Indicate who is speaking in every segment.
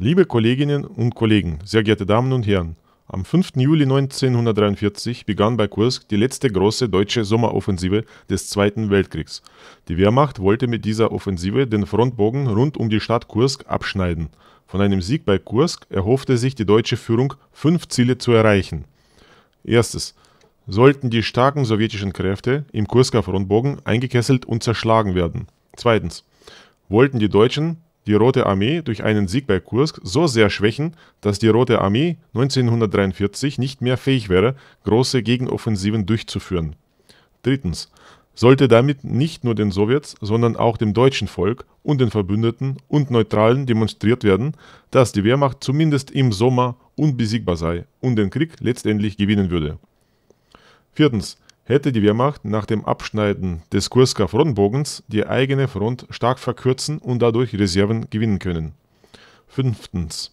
Speaker 1: Liebe Kolleginnen und Kollegen, sehr geehrte Damen und Herren, am 5. Juli 1943 begann bei Kursk die letzte große deutsche Sommeroffensive des Zweiten Weltkriegs. Die Wehrmacht wollte mit dieser Offensive den Frontbogen rund um die Stadt Kursk abschneiden. Von einem Sieg bei Kursk erhoffte sich die deutsche Führung, fünf Ziele zu erreichen. Erstes. Sollten die starken sowjetischen Kräfte im Kursker Frontbogen eingekesselt und zerschlagen werden. Zweitens. Wollten die Deutschen die Rote Armee durch einen Sieg bei Kursk so sehr schwächen, dass die Rote Armee 1943 nicht mehr fähig wäre, große Gegenoffensiven durchzuführen. Drittens sollte damit nicht nur den Sowjets, sondern auch dem deutschen Volk und den Verbündeten und Neutralen demonstriert werden, dass die Wehrmacht zumindest im Sommer unbesiegbar sei und den Krieg letztendlich gewinnen würde. Viertens hätte die Wehrmacht nach dem Abschneiden des Kurska Frontbogens die eigene Front stark verkürzen und dadurch Reserven gewinnen können. Fünftens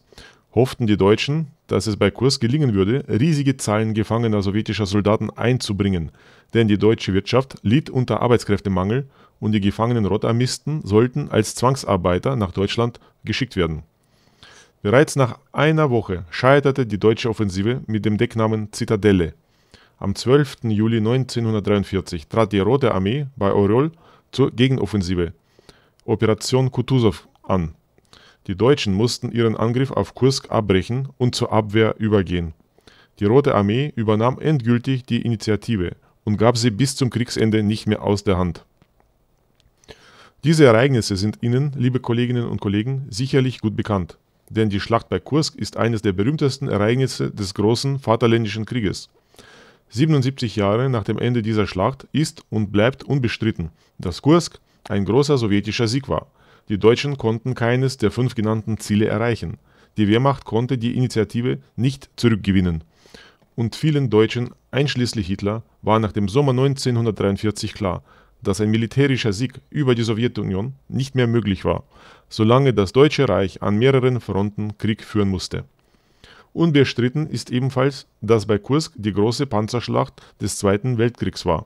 Speaker 1: hofften die Deutschen, dass es bei Kurs gelingen würde, riesige Zahlen gefangener sowjetischer Soldaten einzubringen, denn die deutsche Wirtschaft litt unter Arbeitskräftemangel und die gefangenen Rotarmisten sollten als Zwangsarbeiter nach Deutschland geschickt werden. Bereits nach einer Woche scheiterte die deutsche Offensive mit dem Decknamen Zitadelle am 12. Juli 1943 trat die Rote Armee bei Orol zur Gegenoffensive Operation Kutusow an. Die Deutschen mussten ihren Angriff auf Kursk abbrechen und zur Abwehr übergehen. Die Rote Armee übernahm endgültig die Initiative und gab sie bis zum Kriegsende nicht mehr aus der Hand. Diese Ereignisse sind Ihnen, liebe Kolleginnen und Kollegen, sicherlich gut bekannt, denn die Schlacht bei Kursk ist eines der berühmtesten Ereignisse des großen Vaterländischen Krieges. 77 Jahre nach dem Ende dieser Schlacht ist und bleibt unbestritten, dass Kursk ein großer sowjetischer Sieg war. Die Deutschen konnten keines der fünf genannten Ziele erreichen. Die Wehrmacht konnte die Initiative nicht zurückgewinnen. Und vielen Deutschen, einschließlich Hitler, war nach dem Sommer 1943 klar, dass ein militärischer Sieg über die Sowjetunion nicht mehr möglich war, solange das Deutsche Reich an mehreren Fronten Krieg führen musste. Unbestritten ist ebenfalls, dass bei Kursk die große Panzerschlacht des Zweiten Weltkriegs war.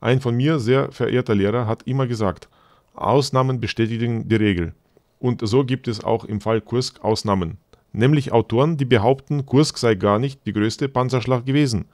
Speaker 1: Ein von mir sehr verehrter Lehrer hat immer gesagt, Ausnahmen bestätigen die Regel. Und so gibt es auch im Fall Kursk Ausnahmen. Nämlich Autoren, die behaupten, Kursk sei gar nicht die größte Panzerschlacht gewesen.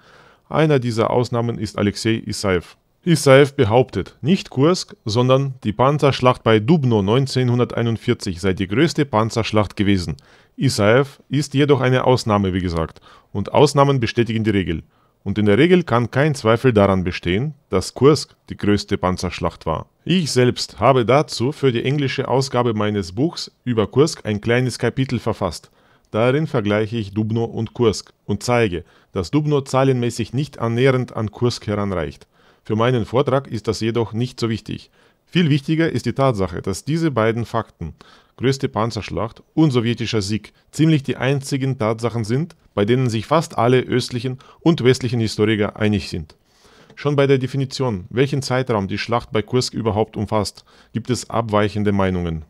Speaker 1: Einer dieser Ausnahmen ist Alexei Isaev. Isaev behauptet, nicht Kursk, sondern die Panzerschlacht bei Dubno 1941 sei die größte Panzerschlacht gewesen. Isaev ist jedoch eine Ausnahme, wie gesagt, und Ausnahmen bestätigen die Regel. Und in der Regel kann kein Zweifel daran bestehen, dass Kursk die größte Panzerschlacht war. Ich selbst habe dazu für die englische Ausgabe meines Buchs über Kursk ein kleines Kapitel verfasst. Darin vergleiche ich Dubno und Kursk und zeige, dass Dubno zahlenmäßig nicht annähernd an Kursk heranreicht. Für meinen Vortrag ist das jedoch nicht so wichtig. Viel wichtiger ist die Tatsache, dass diese beiden Fakten größte Panzerschlacht und sowjetischer Sieg ziemlich die einzigen Tatsachen sind, bei denen sich fast alle östlichen und westlichen Historiker einig sind. Schon bei der Definition, welchen Zeitraum die Schlacht bei Kursk überhaupt umfasst, gibt es abweichende Meinungen.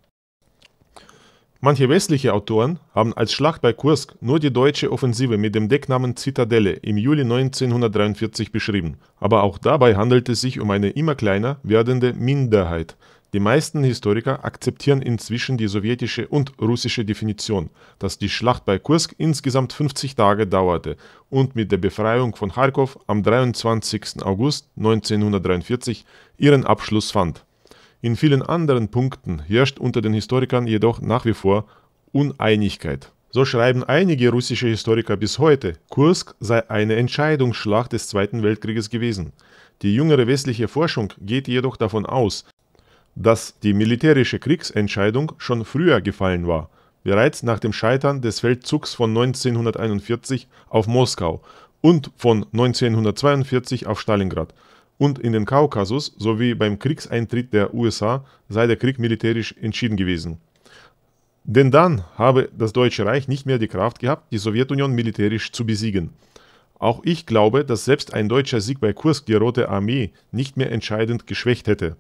Speaker 1: Manche westliche Autoren haben als Schlacht bei Kursk nur die deutsche Offensive mit dem Decknamen Zitadelle im Juli 1943 beschrieben, aber auch dabei handelt es sich um eine immer kleiner werdende Minderheit, die meisten Historiker akzeptieren inzwischen die sowjetische und russische Definition, dass die Schlacht bei Kursk insgesamt 50 Tage dauerte und mit der Befreiung von Kharkov am 23. August 1943 ihren Abschluss fand. In vielen anderen Punkten herrscht unter den Historikern jedoch nach wie vor Uneinigkeit. So schreiben einige russische Historiker bis heute, Kursk sei eine Entscheidungsschlacht des Zweiten Weltkrieges gewesen. Die jüngere westliche Forschung geht jedoch davon aus, dass die militärische Kriegsentscheidung schon früher gefallen war, bereits nach dem Scheitern des Feldzugs von 1941 auf Moskau und von 1942 auf Stalingrad und in den Kaukasus sowie beim Kriegseintritt der USA sei der Krieg militärisch entschieden gewesen. Denn dann habe das Deutsche Reich nicht mehr die Kraft gehabt, die Sowjetunion militärisch zu besiegen. Auch ich glaube, dass selbst ein deutscher Sieg bei Kursk die Rote Armee nicht mehr entscheidend geschwächt hätte.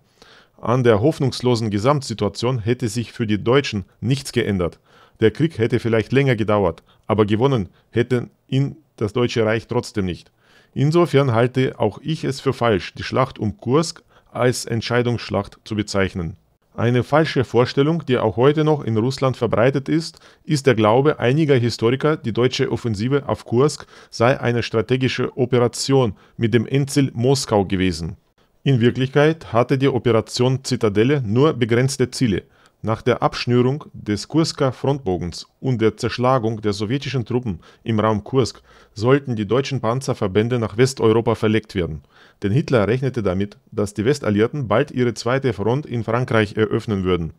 Speaker 1: An der hoffnungslosen Gesamtsituation hätte sich für die Deutschen nichts geändert. Der Krieg hätte vielleicht länger gedauert, aber gewonnen hätte ihn das Deutsche Reich trotzdem nicht. Insofern halte auch ich es für falsch, die Schlacht um Kursk als Entscheidungsschlacht zu bezeichnen. Eine falsche Vorstellung, die auch heute noch in Russland verbreitet ist, ist der Glaube einiger Historiker, die deutsche Offensive auf Kursk sei eine strategische Operation mit dem Endziel Moskau gewesen. In Wirklichkeit hatte die Operation Zitadelle nur begrenzte Ziele. Nach der Abschnürung des Kursker Frontbogens und der Zerschlagung der sowjetischen Truppen im Raum Kursk sollten die deutschen Panzerverbände nach Westeuropa verlegt werden, denn Hitler rechnete damit, dass die Westalliierten bald ihre zweite Front in Frankreich eröffnen würden.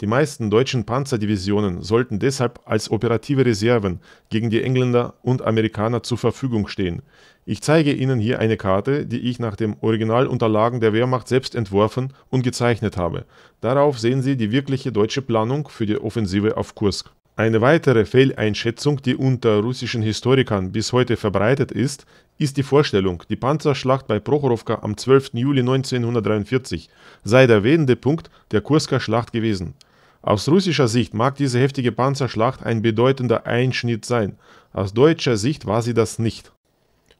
Speaker 1: Die meisten deutschen Panzerdivisionen sollten deshalb als operative Reserven gegen die Engländer und Amerikaner zur Verfügung stehen. Ich zeige Ihnen hier eine Karte, die ich nach den Originalunterlagen der Wehrmacht selbst entworfen und gezeichnet habe. Darauf sehen Sie die wirkliche deutsche Planung für die Offensive auf Kursk. Eine weitere Fehleinschätzung, die unter russischen Historikern bis heute verbreitet ist, ist die Vorstellung, die Panzerschlacht bei Prochorowka am 12. Juli 1943 sei der wendende Punkt der Kursker Schlacht gewesen. Aus russischer Sicht mag diese heftige Panzerschlacht ein bedeutender Einschnitt sein, aus deutscher Sicht war sie das nicht.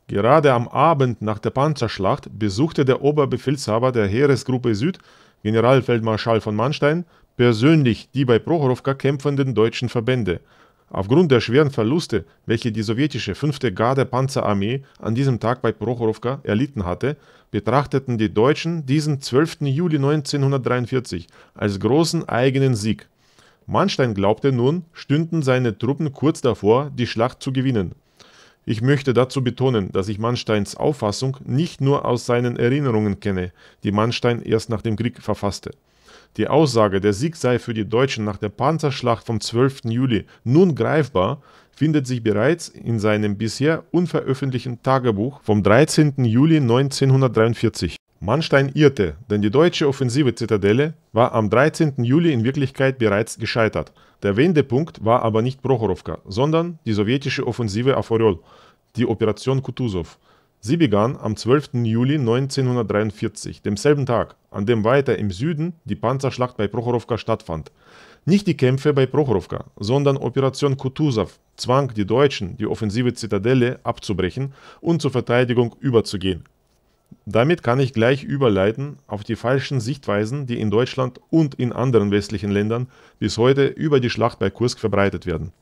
Speaker 1: Gerade am Abend nach der Panzerschlacht besuchte der Oberbefehlshaber der Heeresgruppe Süd, Generalfeldmarschall von Manstein, persönlich die bei Prochorowka kämpfenden deutschen Verbände, Aufgrund der schweren Verluste, welche die sowjetische 5. Garde-Panzerarmee an diesem Tag bei Prochorowka erlitten hatte, betrachteten die Deutschen diesen 12. Juli 1943 als großen eigenen Sieg. Manstein glaubte nun, stünden seine Truppen kurz davor, die Schlacht zu gewinnen. Ich möchte dazu betonen, dass ich Mannsteins Auffassung nicht nur aus seinen Erinnerungen kenne, die Mannstein erst nach dem Krieg verfasste. Die Aussage, der Sieg sei für die Deutschen nach der Panzerschlacht vom 12. Juli nun greifbar, findet sich bereits in seinem bisher unveröffentlichten Tagebuch vom 13. Juli 1943. Manstein irrte, denn die deutsche offensive Zitadelle war am 13. Juli in Wirklichkeit bereits gescheitert. Der Wendepunkt war aber nicht Prochorowka, sondern die sowjetische Offensive auf Orol, die Operation Kutusow. Sie begann am 12. Juli 1943, demselben Tag, an dem weiter im Süden die Panzerschlacht bei Prochorowka stattfand. Nicht die Kämpfe bei Prochorowka, sondern Operation Kutusow zwang die Deutschen, die offensive Zitadelle abzubrechen und zur Verteidigung überzugehen. Damit kann ich gleich überleiten auf die falschen Sichtweisen, die in Deutschland und in anderen westlichen Ländern bis heute über die Schlacht bei Kursk verbreitet werden.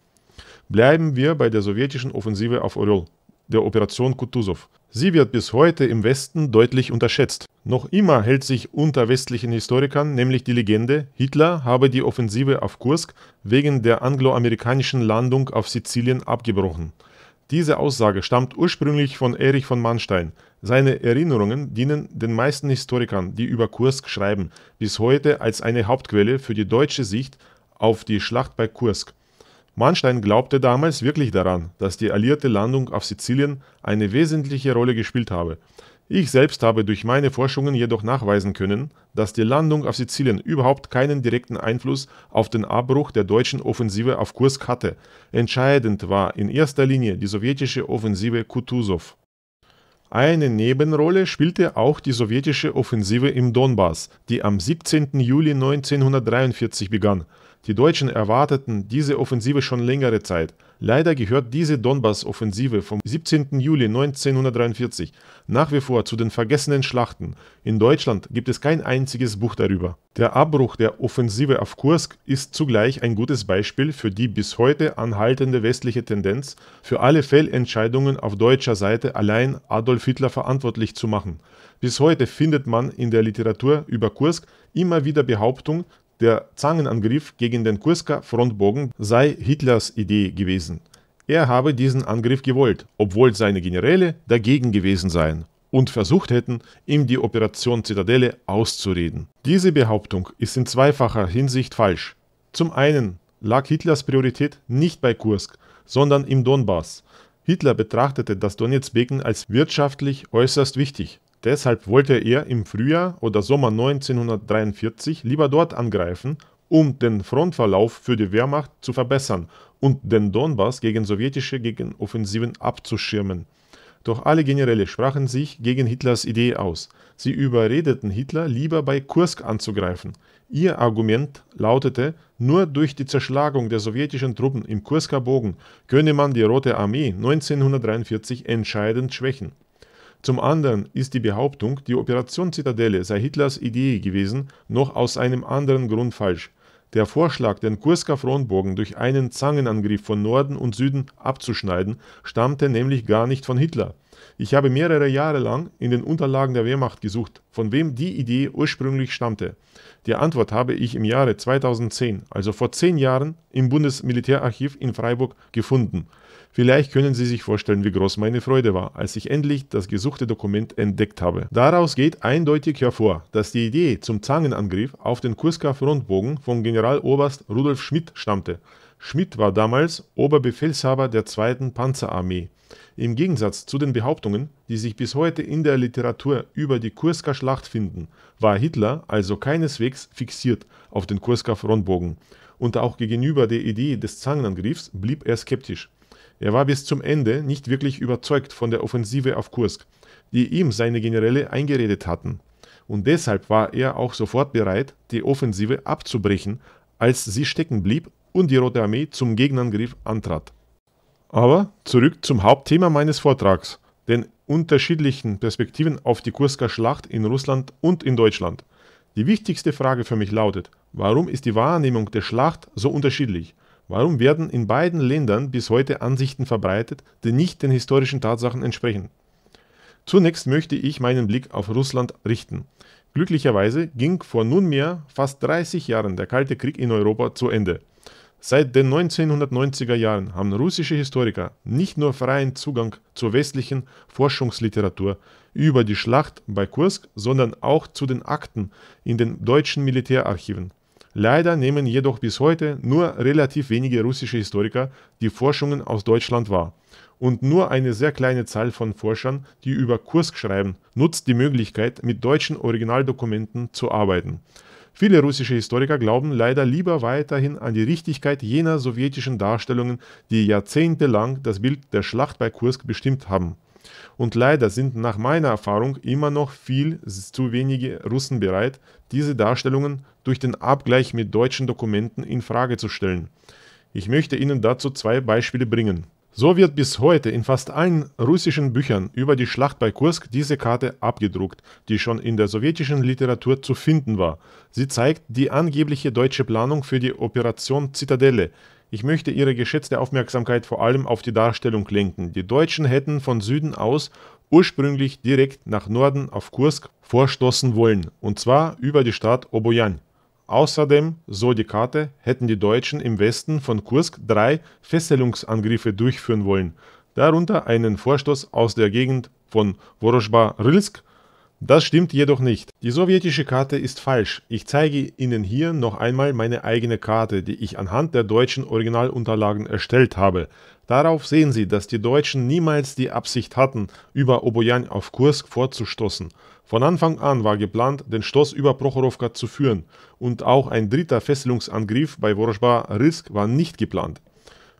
Speaker 1: Bleiben wir bei der sowjetischen Offensive auf Orol der Operation Kutusow. Sie wird bis heute im Westen deutlich unterschätzt. Noch immer hält sich unter westlichen Historikern nämlich die Legende, Hitler habe die Offensive auf Kursk wegen der angloamerikanischen Landung auf Sizilien abgebrochen. Diese Aussage stammt ursprünglich von Erich von Manstein. Seine Erinnerungen dienen den meisten Historikern, die über Kursk schreiben, bis heute als eine Hauptquelle für die deutsche Sicht auf die Schlacht bei Kursk. Manstein glaubte damals wirklich daran, dass die alliierte Landung auf Sizilien eine wesentliche Rolle gespielt habe. Ich selbst habe durch meine Forschungen jedoch nachweisen können, dass die Landung auf Sizilien überhaupt keinen direkten Einfluss auf den Abbruch der deutschen Offensive auf Kursk hatte. Entscheidend war in erster Linie die sowjetische Offensive Kutusow. Eine Nebenrolle spielte auch die sowjetische Offensive im Donbass, die am 17. Juli 1943 begann. Die Deutschen erwarteten diese Offensive schon längere Zeit. Leider gehört diese Donbass-Offensive vom 17. Juli 1943 nach wie vor zu den vergessenen Schlachten. In Deutschland gibt es kein einziges Buch darüber. Der Abbruch der Offensive auf Kursk ist zugleich ein gutes Beispiel für die bis heute anhaltende westliche Tendenz, für alle Fehlentscheidungen auf deutscher Seite allein Adolf Hitler verantwortlich zu machen. Bis heute findet man in der Literatur über Kursk immer wieder Behauptungen, der Zangenangriff gegen den Kursker Frontbogen sei Hitlers Idee gewesen. Er habe diesen Angriff gewollt, obwohl seine Generäle dagegen gewesen seien und versucht hätten, ihm die Operation Zitadelle auszureden. Diese Behauptung ist in zweifacher Hinsicht falsch. Zum einen lag Hitlers Priorität nicht bei Kursk, sondern im Donbass. Hitler betrachtete das Donetsk-Becken als wirtschaftlich äußerst wichtig Deshalb wollte er im Frühjahr oder Sommer 1943 lieber dort angreifen, um den Frontverlauf für die Wehrmacht zu verbessern und den Donbass gegen sowjetische Gegenoffensiven abzuschirmen. Doch alle Generäle sprachen sich gegen Hitlers Idee aus. Sie überredeten Hitler, lieber bei Kursk anzugreifen. Ihr Argument lautete, nur durch die Zerschlagung der sowjetischen Truppen im Kursker Bogen könne man die Rote Armee 1943 entscheidend schwächen. Zum anderen ist die Behauptung, die Operation Zitadelle sei Hitlers Idee gewesen, noch aus einem anderen Grund falsch. Der Vorschlag, den Kursker Frontbogen durch einen Zangenangriff von Norden und Süden abzuschneiden, stammte nämlich gar nicht von Hitler. Ich habe mehrere Jahre lang in den Unterlagen der Wehrmacht gesucht, von wem die Idee ursprünglich stammte. Die Antwort habe ich im Jahre 2010, also vor zehn Jahren, im Bundesmilitärarchiv in Freiburg gefunden. Vielleicht können Sie sich vorstellen, wie groß meine Freude war, als ich endlich das gesuchte Dokument entdeckt habe. Daraus geht eindeutig hervor, dass die Idee zum Zangenangriff auf den Kurska Frontbogen von Generaloberst Rudolf Schmidt stammte. Schmidt war damals Oberbefehlshaber der 2. Panzerarmee. Im Gegensatz zu den Behauptungen, die sich bis heute in der Literatur über die Kurska Schlacht finden, war Hitler also keineswegs fixiert auf den Kurska Frontbogen. Und auch gegenüber der Idee des Zangenangriffs blieb er skeptisch. Er war bis zum Ende nicht wirklich überzeugt von der Offensive auf Kursk, die ihm seine Generäle eingeredet hatten. Und deshalb war er auch sofort bereit, die Offensive abzubrechen, als sie stecken blieb und die Rote Armee zum Gegenangriff antrat. Aber zurück zum Hauptthema meines Vortrags, den unterschiedlichen Perspektiven auf die Kursker Schlacht in Russland und in Deutschland. Die wichtigste Frage für mich lautet, warum ist die Wahrnehmung der Schlacht so unterschiedlich? Warum werden in beiden Ländern bis heute Ansichten verbreitet, die nicht den historischen Tatsachen entsprechen? Zunächst möchte ich meinen Blick auf Russland richten. Glücklicherweise ging vor nunmehr fast 30 Jahren der Kalte Krieg in Europa zu Ende. Seit den 1990er Jahren haben russische Historiker nicht nur freien Zugang zur westlichen Forschungsliteratur über die Schlacht bei Kursk, sondern auch zu den Akten in den deutschen Militärarchiven. Leider nehmen jedoch bis heute nur relativ wenige russische Historiker die Forschungen aus Deutschland wahr. Und nur eine sehr kleine Zahl von Forschern, die über Kursk schreiben, nutzt die Möglichkeit, mit deutschen Originaldokumenten zu arbeiten. Viele russische Historiker glauben leider lieber weiterhin an die Richtigkeit jener sowjetischen Darstellungen, die jahrzehntelang das Bild der Schlacht bei Kursk bestimmt haben. Und leider sind nach meiner Erfahrung immer noch viel zu wenige Russen bereit, diese Darstellungen durch den Abgleich mit deutschen Dokumenten in Frage zu stellen. Ich möchte Ihnen dazu zwei Beispiele bringen. So wird bis heute in fast allen russischen Büchern über die Schlacht bei Kursk diese Karte abgedruckt, die schon in der sowjetischen Literatur zu finden war. Sie zeigt die angebliche deutsche Planung für die Operation Zitadelle. Ich möchte Ihre geschätzte Aufmerksamkeit vor allem auf die Darstellung lenken. Die Deutschen hätten von Süden aus ursprünglich direkt nach Norden auf Kursk vorstoßen wollen, und zwar über die Stadt Obojan. Außerdem, so die Karte, hätten die Deutschen im Westen von Kursk drei Fesselungsangriffe durchführen wollen, darunter einen Vorstoß aus der Gegend von Woroschba-Rylsk. Das stimmt jedoch nicht. Die sowjetische Karte ist falsch. Ich zeige Ihnen hier noch einmal meine eigene Karte, die ich anhand der deutschen Originalunterlagen erstellt habe. Darauf sehen Sie, dass die Deutschen niemals die Absicht hatten, über Obojan auf Kursk vorzustoßen. Von Anfang an war geplant, den Stoß über Prochorowka zu führen und auch ein dritter Fesselungsangriff bei Worosba-Risk war nicht geplant.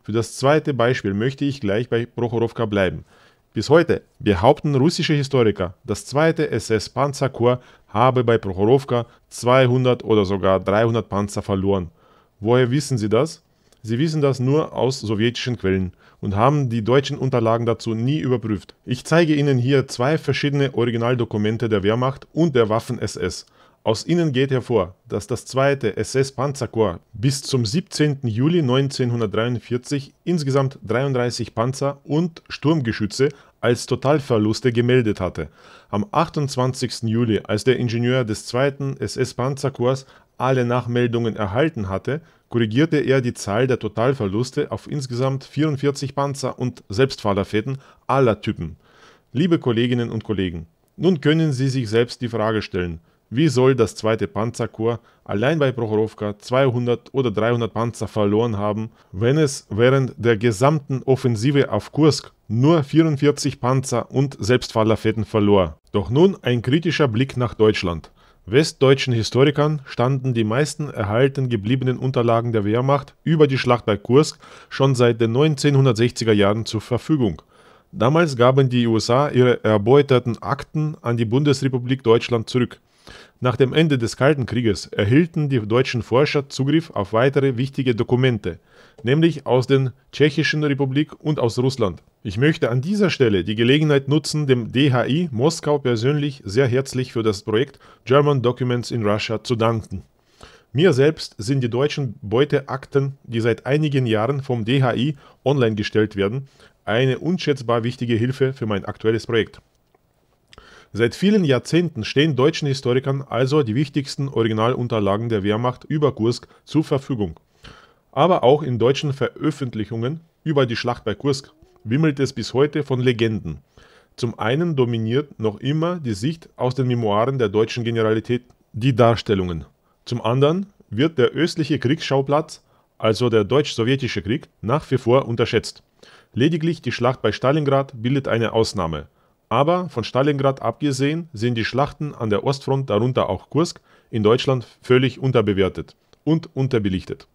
Speaker 1: Für das zweite Beispiel möchte ich gleich bei Prochorowka bleiben. Bis heute behaupten russische Historiker, das zweite SS-Panzerkorps habe bei Prochorowka 200 oder sogar 300 Panzer verloren. Woher wissen sie das? Sie wissen das nur aus sowjetischen Quellen und haben die deutschen Unterlagen dazu nie überprüft. Ich zeige Ihnen hier zwei verschiedene Originaldokumente der Wehrmacht und der Waffen-SS. Aus ihnen geht hervor, dass das zweite SS-Panzerkorps bis zum 17. Juli 1943 insgesamt 33 Panzer und Sturmgeschütze als Totalverluste gemeldet hatte. Am 28. Juli, als der Ingenieur des zweiten SS-Panzerkorps alle Nachmeldungen erhalten hatte, korrigierte er die Zahl der Totalverluste auf insgesamt 44 Panzer- und Selbstfahrerfäden aller Typen. Liebe Kolleginnen und Kollegen, nun können Sie sich selbst die Frage stellen, wie soll das zweite Panzerkorps allein bei Prochorowka 200 oder 300 Panzer verloren haben, wenn es während der gesamten Offensive auf Kursk nur 44 Panzer und Selbstfahrerfäden verlor? Doch nun ein kritischer Blick nach Deutschland. Westdeutschen Historikern standen die meisten erhalten gebliebenen Unterlagen der Wehrmacht über die Schlacht bei Kursk schon seit den 1960er Jahren zur Verfügung. Damals gaben die USA ihre erbeuteten Akten an die Bundesrepublik Deutschland zurück nach dem Ende des Kalten Krieges erhielten die deutschen Forscher Zugriff auf weitere wichtige Dokumente, nämlich aus der Tschechischen Republik und aus Russland. Ich möchte an dieser Stelle die Gelegenheit nutzen, dem DHI Moskau persönlich sehr herzlich für das Projekt German Documents in Russia zu danken. Mir selbst sind die deutschen Beuteakten, die seit einigen Jahren vom DHI online gestellt werden, eine unschätzbar wichtige Hilfe für mein aktuelles Projekt. Seit vielen Jahrzehnten stehen deutschen Historikern also die wichtigsten Originalunterlagen der Wehrmacht über Kursk zur Verfügung. Aber auch in deutschen Veröffentlichungen über die Schlacht bei Kursk wimmelt es bis heute von Legenden. Zum einen dominiert noch immer die Sicht aus den Memoiren der deutschen Generalität die Darstellungen. Zum anderen wird der östliche Kriegsschauplatz, also der deutsch-sowjetische Krieg, nach wie vor unterschätzt. Lediglich die Schlacht bei Stalingrad bildet eine Ausnahme. Aber von Stalingrad abgesehen sind die Schlachten an der Ostfront, darunter auch Kursk, in Deutschland völlig unterbewertet und unterbelichtet.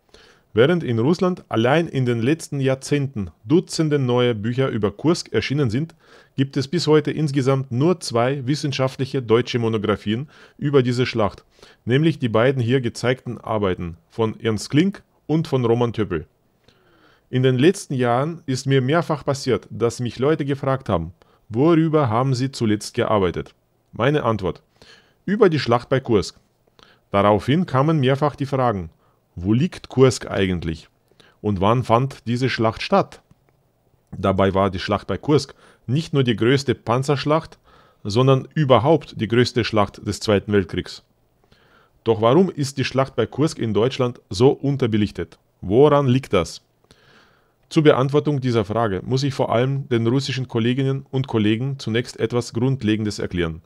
Speaker 1: Während in Russland allein in den letzten Jahrzehnten Dutzende neue Bücher über Kursk erschienen sind, gibt es bis heute insgesamt nur zwei wissenschaftliche deutsche Monographien über diese Schlacht, nämlich die beiden hier gezeigten Arbeiten von Ernst Klink und von Roman Töppel. In den letzten Jahren ist mir mehrfach passiert, dass mich Leute gefragt haben, Worüber haben Sie zuletzt gearbeitet? Meine Antwort. Über die Schlacht bei Kursk. Daraufhin kamen mehrfach die Fragen, wo liegt Kursk eigentlich? Und wann fand diese Schlacht statt? Dabei war die Schlacht bei Kursk nicht nur die größte Panzerschlacht, sondern überhaupt die größte Schlacht des Zweiten Weltkriegs. Doch warum ist die Schlacht bei Kursk in Deutschland so unterbelichtet? Woran liegt das? Zur Beantwortung dieser Frage muss ich vor allem den russischen Kolleginnen und Kollegen zunächst etwas Grundlegendes erklären.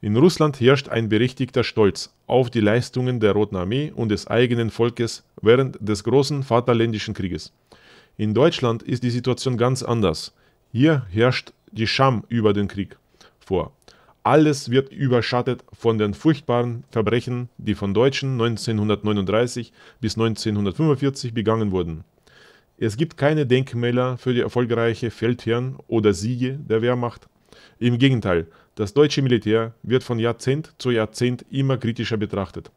Speaker 1: In Russland herrscht ein berechtigter Stolz auf die Leistungen der Roten Armee und des eigenen Volkes während des großen Vaterländischen Krieges. In Deutschland ist die Situation ganz anders. Hier herrscht die Scham über den Krieg vor. Alles wird überschattet von den furchtbaren Verbrechen, die von Deutschen 1939 bis 1945 begangen wurden. Es gibt keine Denkmäler für die erfolgreiche Feldherren oder Siege der Wehrmacht. Im Gegenteil, das deutsche Militär wird von Jahrzehnt zu Jahrzehnt immer kritischer betrachtet.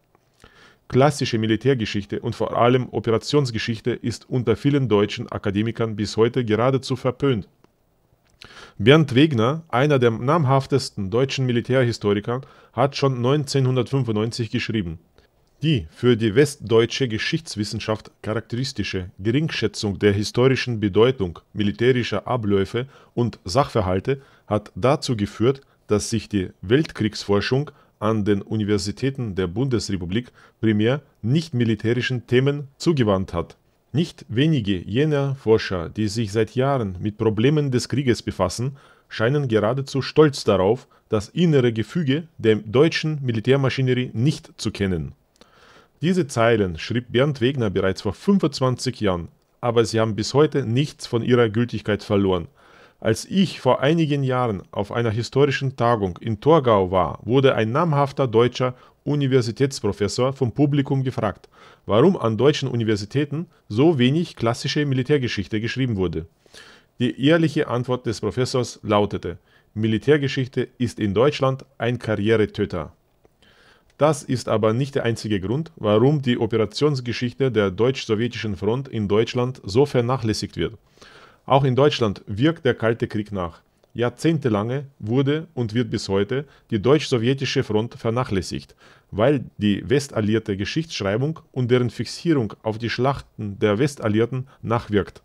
Speaker 1: Klassische Militärgeschichte und vor allem Operationsgeschichte ist unter vielen deutschen Akademikern bis heute geradezu verpönt. Bernd Wegner, einer der namhaftesten deutschen Militärhistoriker, hat schon 1995 geschrieben. Die für die westdeutsche Geschichtswissenschaft charakteristische Geringschätzung der historischen Bedeutung militärischer Abläufe und Sachverhalte hat dazu geführt, dass sich die Weltkriegsforschung an den Universitäten der Bundesrepublik primär nicht militärischen Themen zugewandt hat. Nicht wenige jener Forscher, die sich seit Jahren mit Problemen des Krieges befassen, scheinen geradezu stolz darauf, das innere Gefüge der deutschen Militärmaschinerie nicht zu kennen diese Zeilen schrieb Bernd Wegner bereits vor 25 Jahren, aber sie haben bis heute nichts von ihrer Gültigkeit verloren. Als ich vor einigen Jahren auf einer historischen Tagung in Torgau war, wurde ein namhafter deutscher Universitätsprofessor vom Publikum gefragt, warum an deutschen Universitäten so wenig klassische Militärgeschichte geschrieben wurde. Die ehrliche Antwort des Professors lautete, Militärgeschichte ist in Deutschland ein Karrieretöter. Das ist aber nicht der einzige Grund, warum die Operationsgeschichte der deutsch-sowjetischen Front in Deutschland so vernachlässigt wird. Auch in Deutschland wirkt der Kalte Krieg nach. Jahrzehntelange wurde und wird bis heute die deutsch-sowjetische Front vernachlässigt, weil die westallierte Geschichtsschreibung und deren Fixierung auf die Schlachten der Westallierten nachwirkt.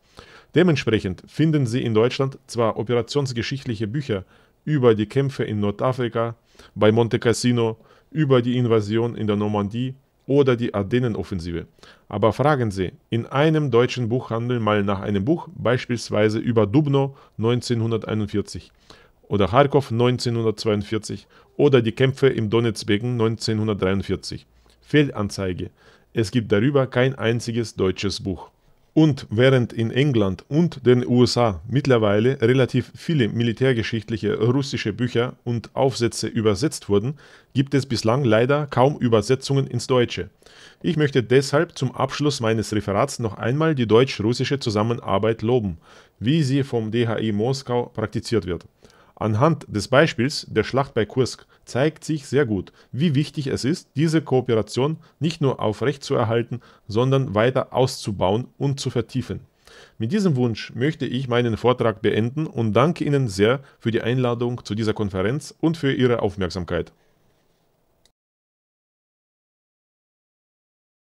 Speaker 1: Dementsprechend finden Sie in Deutschland zwar operationsgeschichtliche Bücher über die Kämpfe in Nordafrika, bei Monte Cassino, über die Invasion in der Normandie oder die Ardennenoffensive. Aber fragen Sie in einem deutschen Buchhandel mal nach einem Buch, beispielsweise über Dubno 1941 oder Kharkov 1942 oder die Kämpfe im Donetsbecken 1943. Fehlanzeige. Es gibt darüber kein einziges deutsches Buch. Und während in England und den USA mittlerweile relativ viele militärgeschichtliche russische Bücher und Aufsätze übersetzt wurden, gibt es bislang leider kaum Übersetzungen ins Deutsche. Ich möchte deshalb zum Abschluss meines Referats noch einmal die deutsch-russische Zusammenarbeit loben, wie sie vom DHI Moskau praktiziert wird. Anhand des Beispiels der Schlacht bei Kursk zeigt sich sehr gut, wie wichtig es ist, diese Kooperation nicht nur aufrechtzuerhalten, sondern weiter auszubauen und zu vertiefen. Mit diesem Wunsch möchte ich meinen Vortrag beenden und danke Ihnen sehr für die Einladung zu dieser Konferenz und für Ihre Aufmerksamkeit.